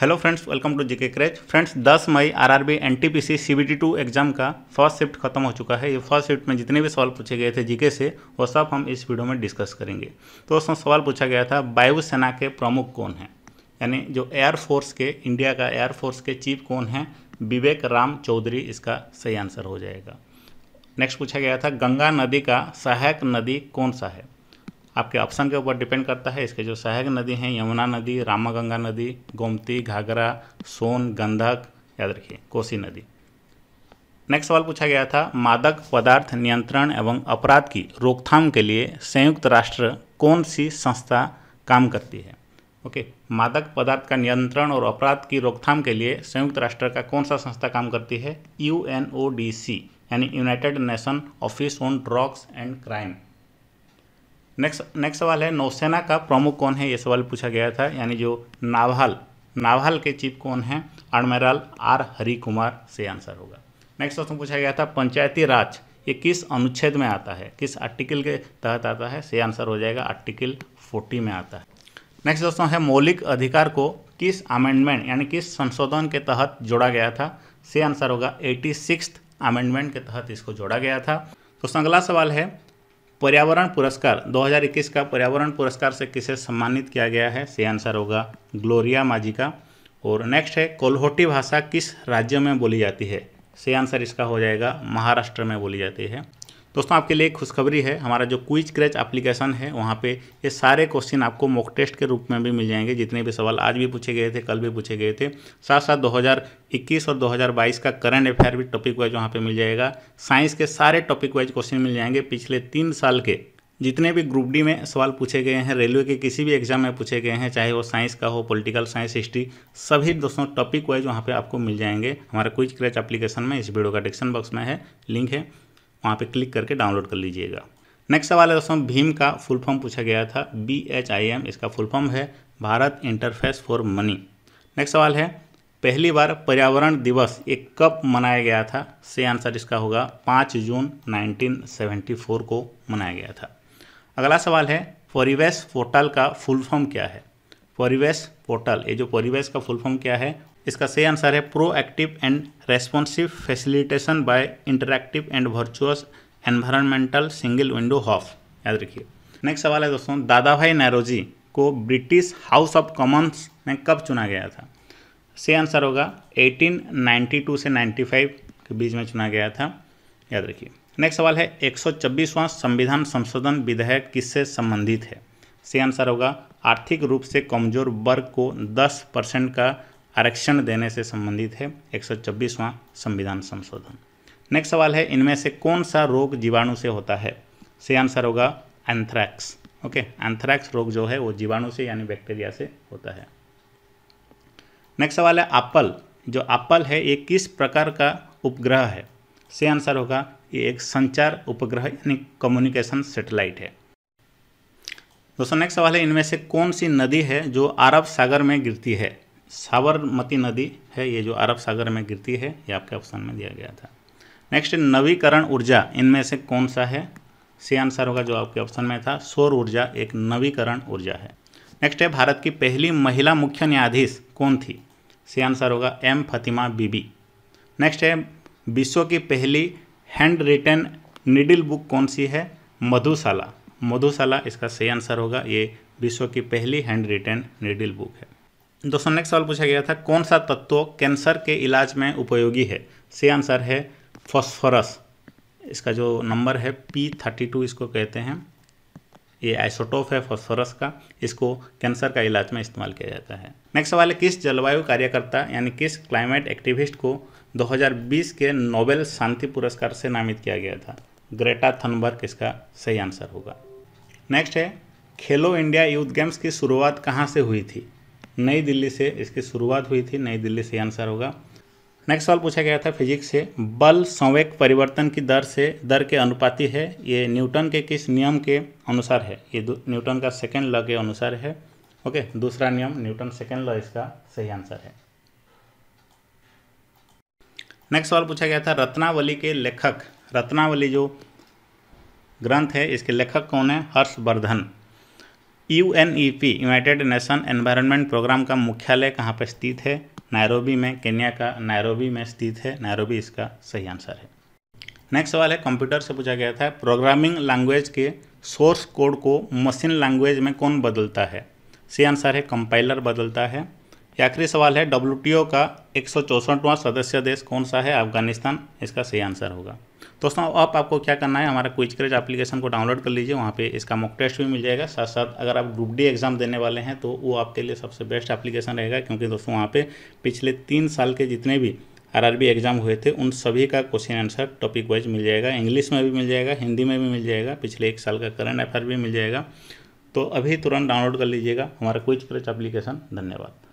hello friends welcome to GK craze friends 10 मई RRB NTPC two exam का first shift खत्म हो चुका है ये फर्स्ट शिफ्ट में जितने भी सवाल पूछे गए थे जीके से वो सब हम इस वीडियो में डिस्कस करेंगे तो उसमें सवाल पूछा गया था वायुसेना के प्रमुख कौन है यानी जो एयरफोर्स के इंडिया का एयरफोर्स के चीफ कौन है विवेक राम चौधरी इसका सही आंसर हो जाएगा नेक्स्ट पूछा गया था गंगा नदी का सहायक नदी कौन सा है आपके ऑप्शन के ऊपर डिपेंड करता है इसके जो सहायक नदी हैं यमुना नदी रामागंगा नदी गोमती घाघरा सोन गंधक याद रखिए कोसी नदी नेक्स्ट सवाल पूछा गया था मादक पदार्थ नियंत्रण एवं अपराध की रोकथाम के लिए संयुक्त राष्ट्र कौन सी संस्था काम करती है ओके मादक पदार्थ का नियंत्रण और अपराध की रोकथाम के लिए संयुक्त राष्ट्र का कौन सा संस्था काम करती है यू यानी United Nation Office on Drugs and Crime next next सवाल है नौसेना का प्रमुख कौन है ये सवाल पूछा गया था यानी जो नाभाल नाभाल के चीफ कौन है एडमिरल आर हरि कुमार से आंसर होगा नेक्स्ट क्वेश्चन पूछा गया था पंचायती राज ये किस अनुच्छेद में आता है किस आर्टिकल के तहत आता है से आंसर हो जाएगा आर्टिकल 40 में आता है नेक्स्ट क्वेश्चन है मौलिक अधिकार को किस अमेंडमेंट यानी किस संशोधन के तहत जोड़ा गया था से आंसर होगा एटी अमेंडमेंट के तहत इसको जोड़ा गया था तो अगला सवाल है पर्यावरण पुरस्कार 2021 का पर्यावरण पुरस्कार से किसे सम्मानित किया गया है से आंसर होगा ग्लोरिया माजी का और नेक्स्ट है कोल्होटी भाषा किस राज्य में बोली जाती है से आंसर इसका हो जाएगा महाराष्ट्र में बोली जाती है दोस्तों आपके लिए खुशखबरी है हमारा जो क्विज क्रैच एप्लीकेशन है वहाँ पे ये सारे क्वेश्चन आपको मॉक टेस्ट के रूप में भी मिल जाएंगे जितने भी सवाल आज भी पूछे गए थे कल भी पूछे गए थे साथ साथ 2021 और 2022 का करंट अफेयर भी टॉपिक वाइज वहाँ पर मिल जाएगा साइंस के सारे टॉपिक वाइज क्वेश्चन मिल जाएंगे पिछले तीन साल के जितने भी ग्रुप डी में सवाल पूछे गए हैं रेलवे के किसी भी एग्जाम में पूछे गए हैं चाहे वो साइंस का हो पॉलिटिकल साइंस हिस्ट्री सभी दोस्तों टॉपिक वाइज वहाँ पे आपको मिल जाएंगे हमारा क्विज क्रैच एप्लीकेशन में इस वीडियो का डिस्क्रिप्शन बॉक्स में है लिंक है वहाँ पर क्लिक करके डाउनलोड कर लीजिएगा नेक्स्ट सवाल है दोस्तों भीम का फुल फॉर्म पूछा गया था बी एच आई एम इसका फुल फॉर्म है Bharat interface for money next सवाल है पहली बार पर्यावरण दिवस एक कब मनाया गया था से आंसर इसका होगा पाँच जून 1974 को मनाया गया था अगला सवाल है परिवेश पोर्टल का फुल फॉर्म क्या है परिवेश पोर्टल ये जो परिवेश का फुल फॉर्म क्या है इसका सही आंसर है proactive and responsive facilitation by interactive and virtuous environmental single window hub याद रखिए नेक्स्ट सवाल है दोस्तों दादा भाई नेहरोजी को ब्रिटिश हाउस ऑफ कॉमन्स में कब चुना गया था सही आंसर होगा 1892 से 95 के बीच में चुना गया था याद रखिए नेक्स्ट सवाल है एक संविधान संशोधन विधेयक किससे संबंधित है से आंसर होगा आर्थिक रूप से कमजोर वर्ग को 10 परसेंट का आरक्षण देने से संबंधित है एक संविधान संशोधन नेक्स्ट सवाल है इनमें से कौन सा रोग जीवाणु से होता है से आंसर होगा एंथ्रैक्स ओके एंथ्रैक्स रोग जो है वो जीवाणु से यानी बैक्टीरिया से होता है नेक्स्ट सवाल है एप्पल जो एप्पल है ये किस प्रकार का उपग्रह है से आंसर होगा ये एक संचार उपग्रह यानी कम्युनिकेशन सेटेलाइट है दोस्तों नेक्स्ट सवाल है इनमें से कौन सी नदी है जो अरब सागर में गिरती है साबरमती नदी है ये जो अरब सागर में गिरती है ये आपके ऑप्शन में दिया गया था नेक्स्ट नवीकरण ऊर्जा इनमें से कौन सा है सी आंसर होगा जो आपके ऑप्शन में था सौर ऊर्जा एक नवीकरण ऊर्जा है नेक्स्ट है भारत की पहली महिला मुख्य न्यायाधीश कौन थी सी आंसर होगा एम फतिमा बीबी नेक्स्ट है विश्व की पहली हैंड रिटन निडिल बुक कौन सी है मधुशाला मधुशाला इसका सही आंसर होगा ये विश्व की पहली हैंड रिटन निडिल बुक है दोस्तों नेक्स्ट सवाल पूछा गया था कौन सा तत्व कैंसर के इलाज में उपयोगी है से आंसर है फॉस्फोरस इसका जो नंबर है पी थर्टी टू इसको कहते हैं ये आइसोटोप है फॉस्फोरस का इसको कैंसर का इलाज में इस्तेमाल किया जाता है नेक्स्ट सवाल है किस जलवायु कार्यकर्ता यानी किस क्लाइमेट एक्टिविस्ट को 2020 के नोबेल शांति पुरस्कार से नामित किया गया था ग्रेटा थनबर्ग इसका सही आंसर होगा नेक्स्ट है खेलो इंडिया यूथ गेम्स की शुरुआत कहाँ से हुई थी नई दिल्ली से इसकी शुरुआत हुई थी नई दिल्ली से आंसर होगा नेक्स्ट सवाल पूछा गया था फिजिक्स से बल संवेक परिवर्तन की दर से दर के अनुपाति है ये न्यूटन के किस नियम के अनुसार है ये न्यूटन का सेकेंड लॉ के अनुसार है ओके दूसरा नियम न्यूटन सेकेंड लॉ इसका सही आंसर है नेक्स्ट सवाल पूछा गया था रत्नावली के लेखक रत्नावली जो ग्रंथ है इसके लेखक कौन है Harshvardhan U N E P United Nation Environment Programme का मुख्यालय कहाँ पर स्थित है नायरोबी में केन्या का नायरोबी में स्थित है नायरोबी इसका सही आंसर है नेक्स्ट सवाल है कंप्यूटर से पूछा गया था प्रोग्रामिंग लैंग्वेज के सोर्स कोड को मशीन लैंग्वेज में कौन बदलता है सही आंसर है कंपाइलर बदलता है आखिरी सवाल है डब्ल्यू का एक सौ सदस्य देश कौन सा है अफगानिस्तान इसका सही आंसर होगा दोस्तों अब आपको क्या करना है हमारा क्विज क्रेज एप्लीकेशन को डाउनलोड कर लीजिए वहाँ पे इसका मॉक टेस्ट भी मिल जाएगा साथ साथ अगर आप ग्रुप डी एग्जाम देने वाले हैं तो वो आपके लिए सबसे बेस्ट एप्लीकेशन रहेगा क्योंकि दोस्तों वहाँ पे पिछले तीन साल के जितने भी आर एग्जाम हुए थे उन सभी का क्वेश्चन आंसर टॉपिक वाइज मिल जाएगा इंग्लिश में भी मिल जाएगा हिंदी में भी मिल जाएगा पिछले एक साल का करंट अफेयर भी मिल जाएगा तो अभी तुरंत डाउनलोड कर लीजिएगा हमारा क्विज क्रेज एप्लीकेशन धन्यवाद